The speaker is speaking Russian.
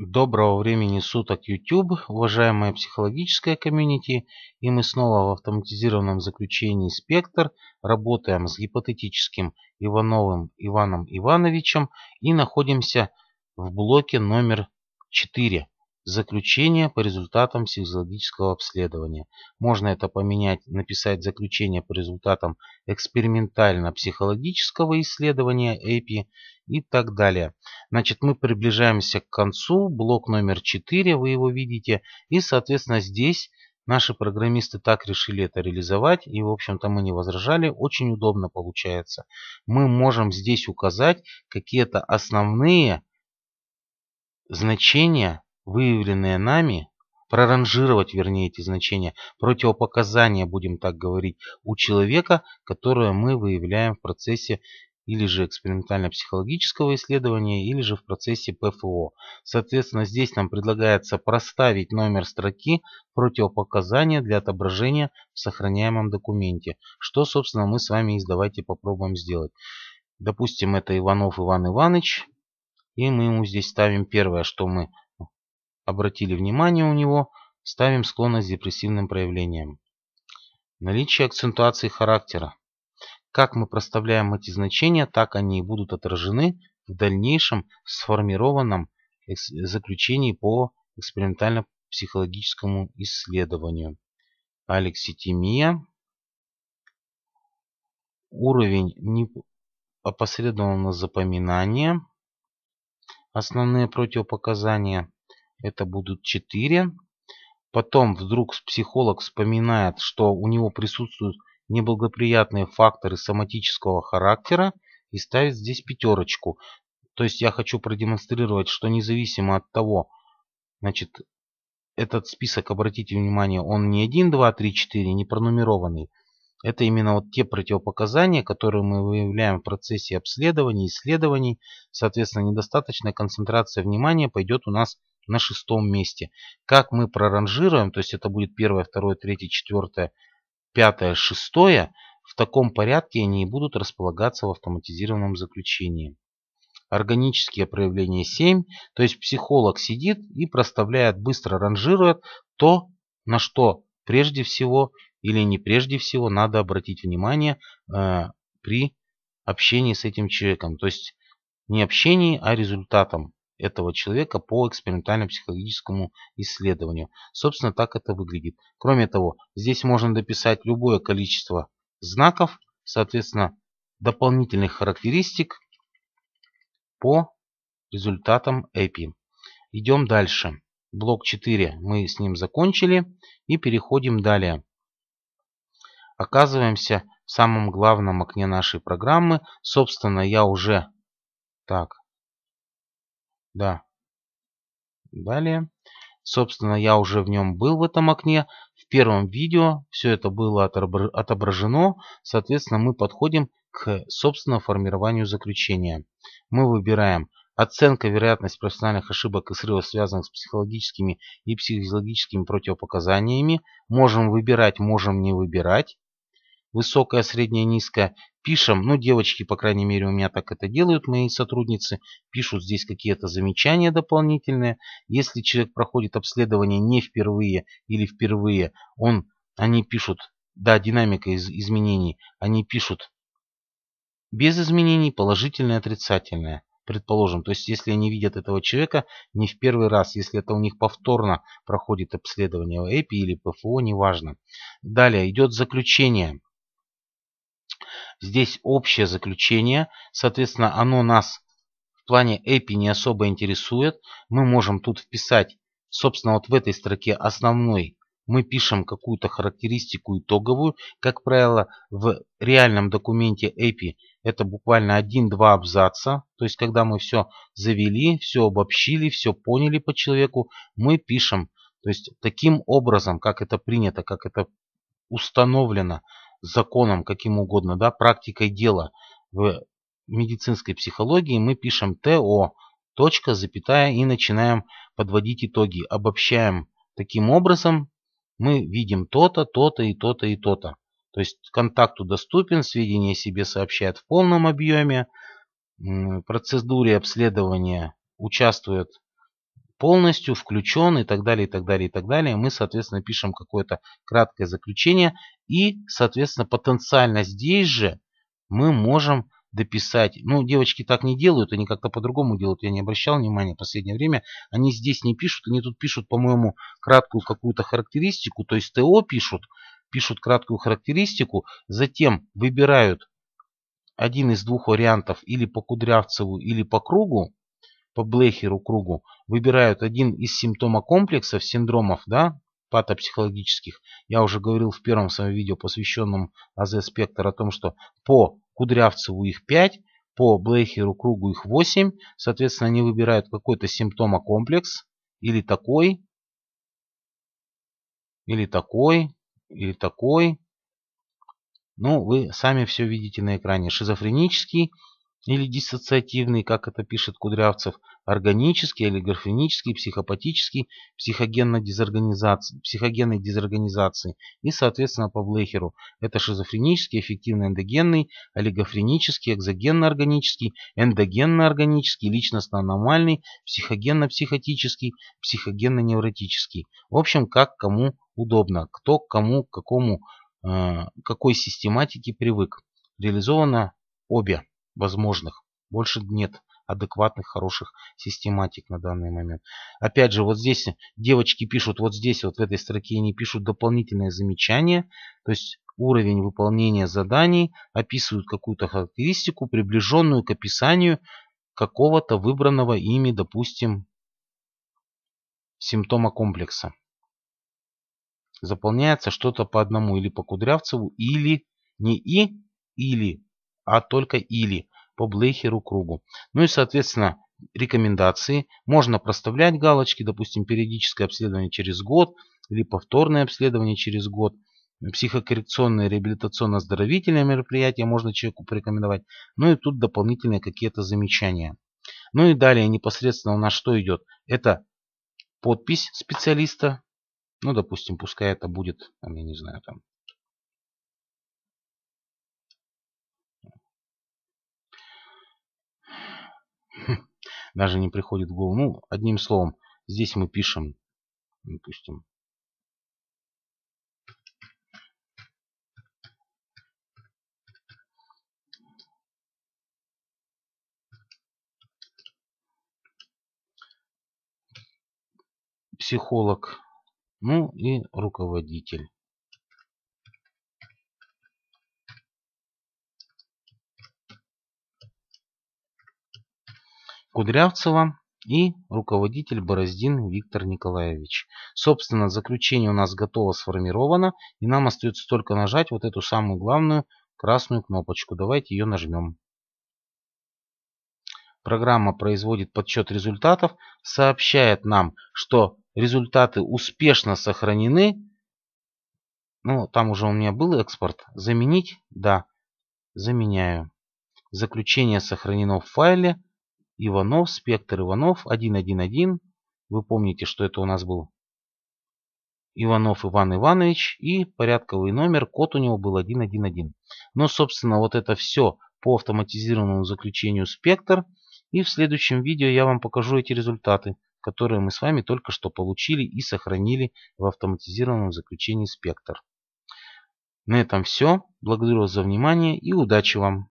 Доброго времени суток, YouTube, уважаемая психологическая комьюнити, и мы снова в автоматизированном заключении «Спектр» работаем с гипотетическим Ивановым Иваном Ивановичем и находимся в блоке номер 4. Заключение по результатам психологического обследования. Можно это поменять, написать заключение по результатам экспериментально-психологического исследования ЭПИ и так далее. Значит, мы приближаемся к концу, блок номер 4, вы его видите, и, соответственно, здесь Наши программисты так решили это реализовать, и, в общем-то, мы не возражали. Очень удобно получается. Мы можем здесь указать какие-то основные значения выявленные нами, проранжировать, вернее, эти значения, противопоказания, будем так говорить, у человека, которое мы выявляем в процессе или же экспериментально-психологического исследования, или же в процессе ПФО. Соответственно, здесь нам предлагается проставить номер строки противопоказания для отображения в сохраняемом документе, что, собственно, мы с вами и давайте попробуем сделать. Допустим, это Иванов Иван Иванович, и мы ему здесь ставим первое, что мы обратили внимание у него, ставим склонность к депрессивным проявлениям. Наличие акцентуации характера. Как мы проставляем эти значения, так они и будут отражены в дальнейшем сформированном заключении по экспериментально-психологическому исследованию. Алекситимия. Уровень опосредованного запоминания. Основные противопоказания. Это будут 4. Потом вдруг психолог вспоминает, что у него присутствуют неблагоприятные факторы соматического характера и ставит здесь пятерочку. То есть я хочу продемонстрировать, что независимо от того, значит, этот список, обратите внимание, он не 1, 2, 3, 4, не пронумерованный, это именно вот те противопоказания, которые мы выявляем в процессе обследований, исследований. Соответственно, недостаточная концентрация внимания пойдет у нас на шестом месте. Как мы проранжируем, то есть это будет первое, второе, третье, четвертое, пятое, шестое, в таком порядке они и будут располагаться в автоматизированном заключении. Органические проявления 7, то есть психолог сидит и проставляет, быстро ранжирует то, на что прежде всего или не прежде всего надо обратить внимание э, при общении с этим человеком. То есть не общении, а результатом этого человека по экспериментально-психологическому исследованию. Собственно, так это выглядит. Кроме того, здесь можно дописать любое количество знаков, соответственно, дополнительных характеристик по результатам API. Идем дальше. Блок 4 мы с ним закончили и переходим далее оказываемся в самом главном окне нашей программы. Собственно, я уже... Так. Да. Далее. Собственно, я уже в нем был в этом окне. В первом видео все это было отображено. Соответственно, мы подходим к, собственно, формированию заключения. Мы выбираем оценка вероятности профессиональных ошибок и срывов, связанных с психологическими и психологическими противопоказаниями. Можем выбирать, можем не выбирать высокая средняя низкая Пишем, ну девочки, по крайней мере, у меня так это делают, мои сотрудницы пишут здесь какие-то замечания дополнительные. Если человек проходит обследование не впервые или впервые, он, они пишут, да, динамика из изменений, они пишут без изменений положительное, отрицательное предположим. То есть, если они видят этого человека не в первый раз, если это у них повторно проходит обследование ЭПИ или ПФО, неважно. Далее идет заключение. Здесь общее заключение, соответственно, оно нас в плане API не особо интересует. Мы можем тут вписать, собственно, вот в этой строке основной мы пишем какую-то характеристику итоговую. Как правило, в реальном документе API это буквально 1-2 абзаца. То есть, когда мы все завели, все обобщили, все поняли по человеку, мы пишем. То есть, таким образом, как это принято, как это установлено законом, каким угодно, да, практикой дела в медицинской психологии мы пишем ТО, точка, запятая и начинаем подводить итоги, обобщаем. Таким образом мы видим то-то, то-то и то-то и то-то. То есть контакту доступен, сведения себе сообщает в полном объеме, в процедуре обследования участвует полностью включен и так далее, и так далее, и так далее. Мы, соответственно, пишем какое-то краткое заключение и, соответственно, потенциально здесь же мы можем дописать. Ну, девочки так не делают, они как-то по-другому делают. Я не обращал внимания в последнее время. Они здесь не пишут, они тут пишут, по-моему, краткую какую-то характеристику, то есть ТО пишут, пишут краткую характеристику, затем выбирают один из двух вариантов или по Кудрявцеву, или по кругу, по Блехеру кругу выбирают один из симптомокомплексов, синдромов, да, патопсихологических. Я уже говорил в первом своем видео, посвященном АЗ спектр, о том, что по Кудрявцеву их 5, по Блейхеру кругу их 8. Соответственно, они выбирают какой-то симптомокомплекс или такой, или такой, или такой. Ну, вы сами все видите на экране. Шизофренический, или диссоциативный, как это пишет Кудрявцев, органический, олигорфенический, психопатический, психогенной дезорганизации, психогенной дезорганизации и, соответственно, по Блехеру. Это шизофренический, эффективно-эндогенный, олигофренический, экзогенно-органический, эндогенно-органический, личностно-аномальный, психогенно-психотический, психогенно-невротический. В общем, как кому удобно, кто к кому, к какому, э, какой систематике привык. Реализовано обе возможных. Больше нет адекватных, хороших систематик на данный момент. Опять же, вот здесь девочки пишут, вот здесь, вот в этой строке они пишут дополнительные замечания. То есть уровень выполнения заданий, описывают какую-то характеристику, приближенную к описанию какого-то выбранного ими, допустим, симптома комплекса. Заполняется что-то по одному или по Кудрявцеву, или не и, или а только или по Блейхеру кругу. Ну и, соответственно, рекомендации. Можно проставлять галочки, допустим, периодическое обследование через год или повторное обследование через год. Психокоррекционные, реабилитационно-оздоровительные мероприятия можно человеку порекомендовать. Ну и тут дополнительные какие-то замечания. Ну и далее непосредственно у нас что идет? Это подпись специалиста. Ну, допустим, пускай это будет, я не знаю, там, даже не приходит в голову. Ну, одним словом, здесь мы пишем, допустим, психолог, ну и руководитель. Кудрявцева и руководитель Бороздин Виктор Николаевич. Собственно, заключение у нас готово сформировано, и нам остается только нажать вот эту самую главную красную кнопочку. Давайте ее нажмем. Программа производит подсчет результатов, сообщает нам, что результаты успешно сохранены. Ну, там уже у меня был экспорт. Заменить? Да. Заменяю. Заключение сохранено в файле Иванов, спектр Иванов, 111. Вы помните, что это у нас был Иванов Иван Иванович и порядковый номер, код у него был 111. Но, ну, собственно, вот это все по автоматизированному заключению спектр. И в следующем видео я вам покажу эти результаты, которые мы с вами только что получили и сохранили в автоматизированном заключении спектр. На этом все. Благодарю вас за внимание и удачи вам!